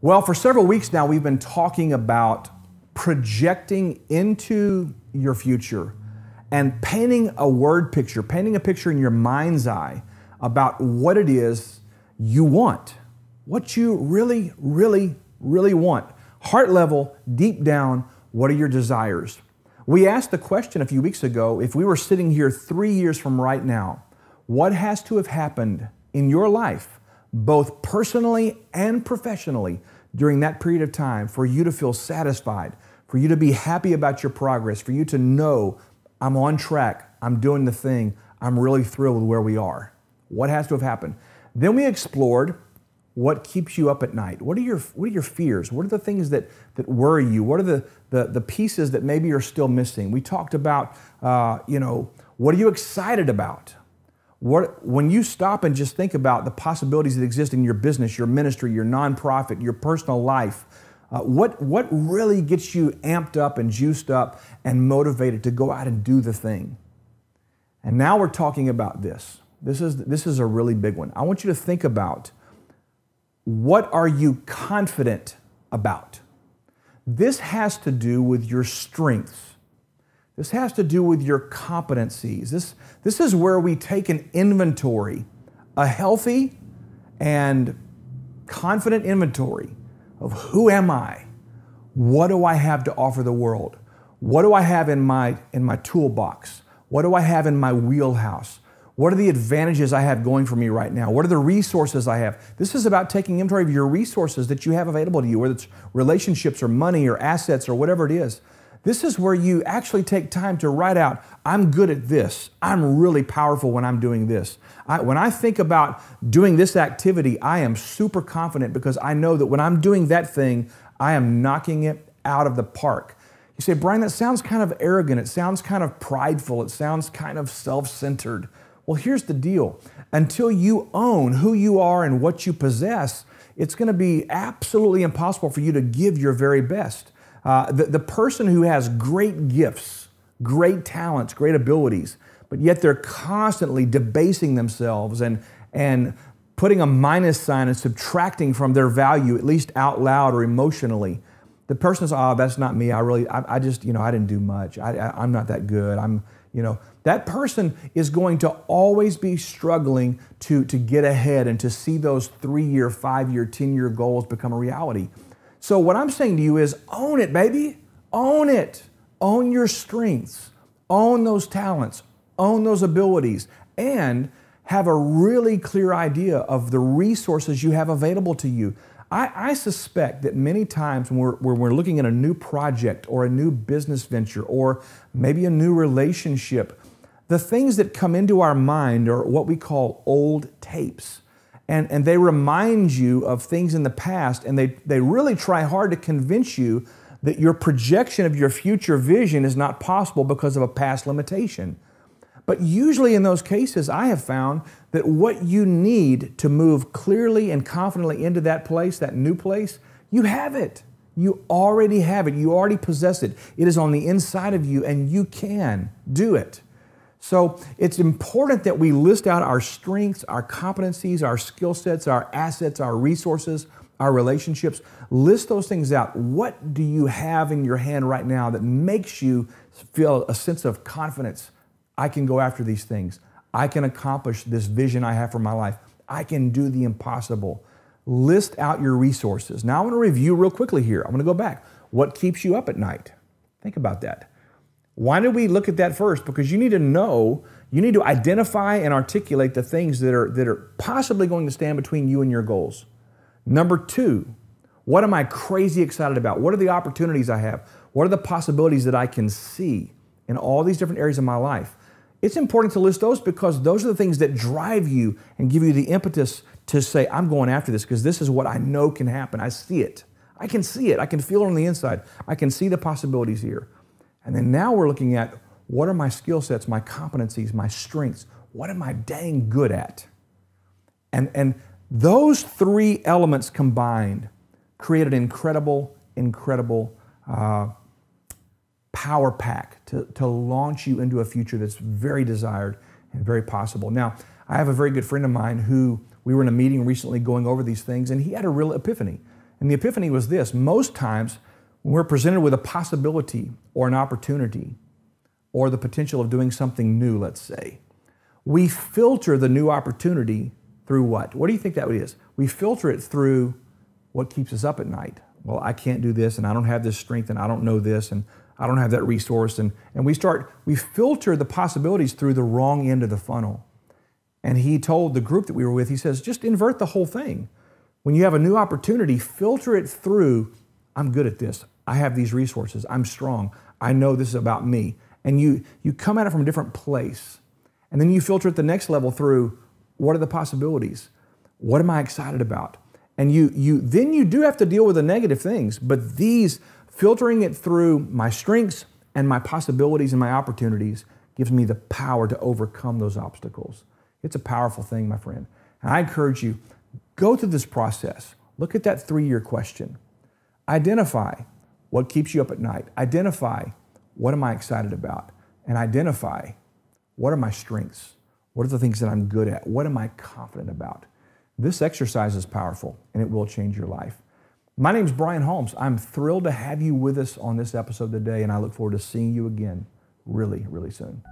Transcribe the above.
Well, for several weeks now, we've been talking about projecting into your future and painting a word picture, painting a picture in your mind's eye about what it is you want, what you really, really, really want. Heart level, deep down, what are your desires? We asked the question a few weeks ago if we were sitting here three years from right now, what has to have happened in your life both personally and professionally during that period of time for you to feel satisfied, for you to be happy about your progress, for you to know I'm on track, I'm doing the thing, I'm really thrilled with where we are. What has to have happened? Then we explored what keeps you up at night. What are your what are your fears? What are the things that that worry you? What are the the, the pieces that maybe you are still missing? We talked about uh, you know what are you excited about? What, when you stop and just think about the possibilities that exist in your business, your ministry, your nonprofit, your personal life, uh, what, what really gets you amped up and juiced up and motivated to go out and do the thing? And now we're talking about this. This is, this is a really big one. I want you to think about what are you confident about? This has to do with your strengths this has to do with your competencies. This, this is where we take an inventory, a healthy and confident inventory of who am I? What do I have to offer the world? What do I have in my, in my toolbox? What do I have in my wheelhouse? What are the advantages I have going for me right now? What are the resources I have? This is about taking inventory of your resources that you have available to you, whether it's relationships or money or assets or whatever it is. This is where you actually take time to write out, I'm good at this. I'm really powerful when I'm doing this. I, when I think about doing this activity, I am super confident because I know that when I'm doing that thing, I am knocking it out of the park. You say, Brian, that sounds kind of arrogant. It sounds kind of prideful. It sounds kind of self centered. Well, here's the deal until you own who you are and what you possess, it's going to be absolutely impossible for you to give your very best. Uh, the, the person who has great gifts, great talents, great abilities, but yet they're constantly debasing themselves and, and putting a minus sign and subtracting from their value, at least out loud or emotionally. The person says, oh, that's not me. I really, I, I just, you know, I didn't do much. I, I, I'm not that good. I'm, you know, that person is going to always be struggling to, to get ahead and to see those three year, five year, 10 year goals become a reality. So, what I'm saying to you is own it, baby. Own it. Own your strengths, own those talents, own those abilities, and have a really clear idea of the resources you have available to you. I, I suspect that many times when we're, when we're looking at a new project or a new business venture or maybe a new relationship, the things that come into our mind are what we call old tapes and, and they remind you of things in the past, and they, they really try hard to convince you that your projection of your future vision is not possible because of a past limitation. But usually, in those cases, I have found that what you need to move clearly and confidently into that place, that new place, you have it. You already have it. You already possess it. It is on the inside of you, and you can do it. So it's important that we list out our strengths, our competencies, our skill sets, our assets, our resources, our relationships. List those things out. What do you have in your hand right now that makes you feel a sense of confidence? I can go after these things. I can accomplish this vision I have for my life. I can do the impossible. List out your resources. Now, I want to review real quickly here. I'm going to go back. What keeps you up at night? Think about that. Why did we look at that first? Because you need to know, you need to identify and articulate the things that are, that are possibly going to stand between you and your goals. Number two, what am I crazy excited about? What are the opportunities I have? What are the possibilities that I can see in all these different areas of my life? It's important to list those because those are the things that drive you and give you the impetus to say, I'm going after this because this is what I know can happen. I see it. I can see it. I can feel it on the inside. I can see the possibilities here. And then now we're looking at what are my skill sets, my competencies, my strengths? What am I dang good at? And, and those three elements combined create an incredible, incredible uh, power pack to, to launch you into a future that's very desired and very possible. Now, I have a very good friend of mine who we were in a meeting recently going over these things, and he had a real epiphany. And the epiphany was this most times when we're presented with a possibility or an opportunity or the potential of doing something new, let's say, we filter the new opportunity through what? What do you think that is? We filter it through what keeps us up at night. Well, I can't do this, and I don't have this strength, and I don't know this, and I don't have that resource. And, and we start, we filter the possibilities through the wrong end of the funnel. And he told the group that we were with, he says, just invert the whole thing. When you have a new opportunity, filter it through I'm good at this, I have these resources. I'm strong. I know this is about me. And you, you come at it from a different place. And then you filter at the next level through what are the possibilities? What am I excited about? And you, you, then you do have to deal with the negative things, but these, filtering it through my strengths and my possibilities and my opportunities gives me the power to overcome those obstacles. It's a powerful thing, my friend. And I encourage you, go through this process. Look at that three year question. Identify what keeps you up at night? Identify what am I excited about? And identify what are my strengths? What are the things that I'm good at? What am I confident about? This exercise is powerful and it will change your life. My name is Brian Holmes. I'm thrilled to have you with us on this episode today, and I look forward to seeing you again really, really soon.